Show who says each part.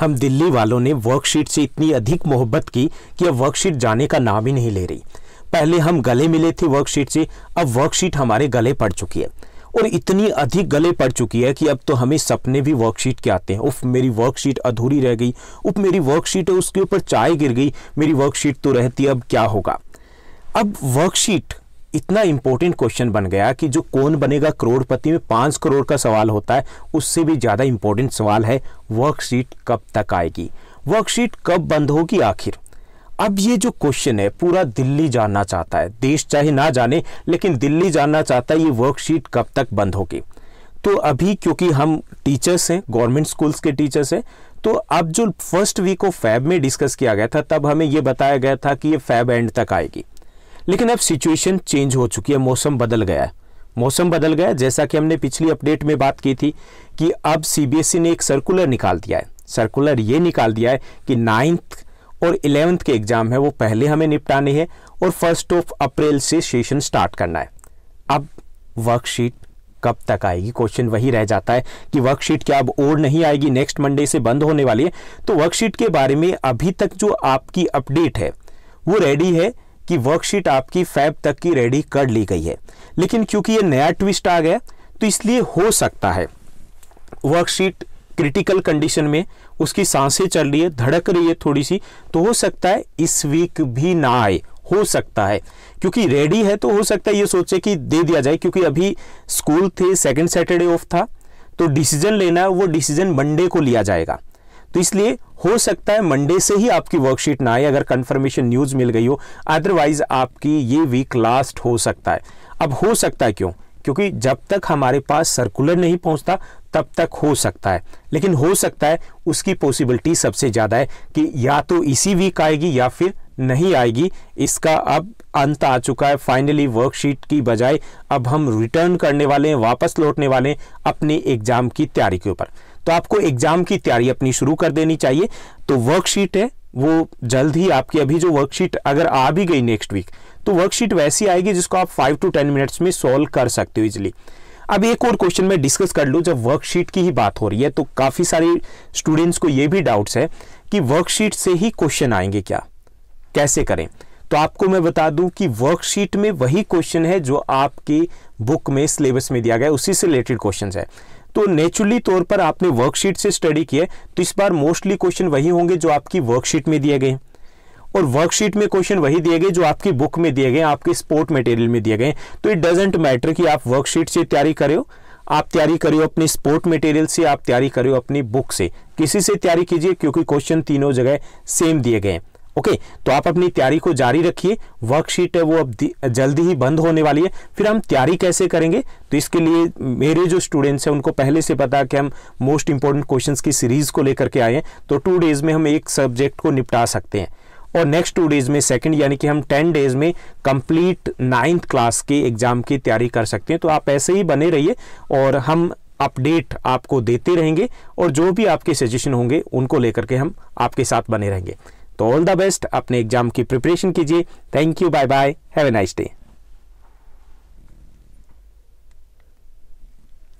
Speaker 1: हम दिल्ली वालों ने वर्कशीट से इतनी अधिक मोहब्बत की कि अब वर्कशीट जाने का नाम ही नहीं ले रही पहले हम गले मिले थे वर्कशीट से अब वर्कशीट हमारे गले पड़ चुकी है और इतनी अधिक गले पड़ चुकी है कि अब तो हमें सपने भी वर्कशीट के आते हैं उफ मेरी वर्कशीट अधूरी रह गई उफ मेरी वर्कशीट है उसके ऊपर चाय गिर गई मेरी वर्कशीट तो रहती अब क्या होगा अब वर्कशीट इतना इंपॉर्टेंट क्वेश्चन बन गया कि जो कौन बनेगा करोड़पति में पांच करोड़ का सवाल होता है उससे भी ज़्यादा इंपॉर्टेंट सवाल है वर्कशीट कब तक आएगी वर्कशीट कब बंद होगी आखिर अब ये जो क्वेश्चन है पूरा दिल्ली जानना चाहता है देश चाहे ना जाने लेकिन दिल्ली जानना चाहता है ये वर्कशीट कब तक बंद होगी तो अभी क्योंकि हम टीचर्स हैं गवर्नमेंट स्कूल्स के टीचर्स हैं तो अब जो फर्स्ट वीक ऑफ फैब में डिस्कस किया गया था तब हमें यह बताया गया था कि ये फैब एंड तक आएगी लेकिन अब सिचुएशन चेंज हो चुकी है मौसम बदल गया है मौसम बदल गया जैसा कि हमने पिछली अपडेट में बात की थी कि अब सीबीएसई e ने एक सर्कुलर निकाल दिया है सर्कुलर ये निकाल दिया है कि नाइन्थ और इलेवंथ के एग्जाम है वो पहले हमें निपटाने हैं और फर्स्ट ऑफ अप्रैल से सेशन स्टार्ट करना है अब वर्कशीट कब तक आएगी क्वेश्चन वही रह जाता है कि वर्कशीट क्या अब और नहीं आएगी नेक्स्ट मंडे से बंद होने वाली है तो वर्कशीट के बारे में अभी तक जो आपकी अपडेट है वो रेडी है कि वर्कशीट आपकी फैब तक की रेडी कर ली गई है लेकिन क्योंकि ये नया ट्विस्ट आ गया तो इसलिए हो सकता है वर्कशीट क्रिटिकल कंडीशन में उसकी सांसें चल रही है धड़क रही है थोड़ी सी तो हो सकता है इस वीक भी ना आए हो सकता है क्योंकि रेडी है तो हो सकता है ये सोचे कि दे दिया जाए क्योंकि अभी स्कूल थे सेकंड सैटरडे ऑफ था तो डिसीजन लेना है वो डिसीजन मंडे को लिया जाएगा तो इसलिए हो सकता है मंडे से ही आपकी वर्कशीट ना आए अगर कंफर्मेशन न्यूज मिल गई हो अदरवाइज आपकी ये वीक लास्ट हो सकता है अब हो सकता है क्यों क्योंकि जब तक हमारे पास सर्कुलर नहीं पहुंचता तब तक हो सकता है लेकिन हो सकता है उसकी पॉसिबिलिटी सबसे ज़्यादा है कि या तो इसी वीक आएगी या फिर नहीं आएगी इसका अब अंत आ चुका है फाइनली वर्कशीट की बजाय अब हम रिटर्न करने वाले हैं वापस लौटने वाले हैं अपने एग्जाम की तैयारी के ऊपर तो आपको एग्जाम की तैयारी अपनी शुरू कर देनी चाहिए तो वर्कशीट है वो जल्द ही आपकी अभी जो वर्कशीट अगर आ भी गई नेक्स्ट वीक तो वर्कशीट वैसी आएगी जिसको आप फाइव टू टेन मिनट्स में सॉल्व कर सकते हो इजिली अब एक और क्वेश्चन मैं डिस्कस कर लूँ जब वर्कशीट की ही बात हो रही है तो काफ़ी सारे स्टूडेंट्स को ये भी डाउट्स है कि वर्कशीट से ही क्वेश्चन आएंगे क्या कैसे करें तो आपको मैं बता दूं कि वर्कशीट में वही क्वेश्चन है जो आपके बुक में सिलेबस में दिया गया उसी से रिलेटेड क्वेश्चन है तो नेचुरली तौर पर आपने वर्कशीट से स्टडी किए तो इस बार मोस्टली क्वेश्चन वही होंगे जो आपकी वर्कशीट में दिए गए और वर्कशीट में क्वेश्चन वही दिए गए जो आपकी बुक में दिए गए आपके स्पोर्ट मटेरियल में दिए गए तो इट डजेंट मैटर कि आप वर्कशीट से तैयारी करो आप तैयारी करिए अपने स्पोर्ट मटेरियल से आप तैयारी करो अपनी बुक से किसी से तैयारी कीजिए क्योंकि क्वेश्चन तीनों जगह सेम दिए गए हैं ओके तो आप अपनी तैयारी को जारी रखिए वर्कशीट है वो अब जल्दी ही बंद होने वाली है फिर हम तैयारी कैसे करेंगे तो इसके लिए मेरे जो स्टूडेंट्स हैं उनको पहले से पता कि हम मोस्ट इंपॉर्टेंट क्वेश्चंस की सीरीज को लेकर के आए हैं तो टू डेज में हम एक सब्जेक्ट को निपटा सकते हैं और नेक्स्ट टू डेज में सेकंड यानी कि हम टेन डेज में कंप्लीट नाइन्थ क्लास के एग्जाम की तैयारी कर सकते हैं तो आप ऐसे ही बने रहिए और हम अपडेट आपको देते रहेंगे और जो भी आपके सजेशन होंगे उनको लेकर के हम आपके साथ बने रहेंगे तो ऑल द बेस्ट अपने एग्जाम की प्रिपरेशन कीजिए thank you bye bye have a nice day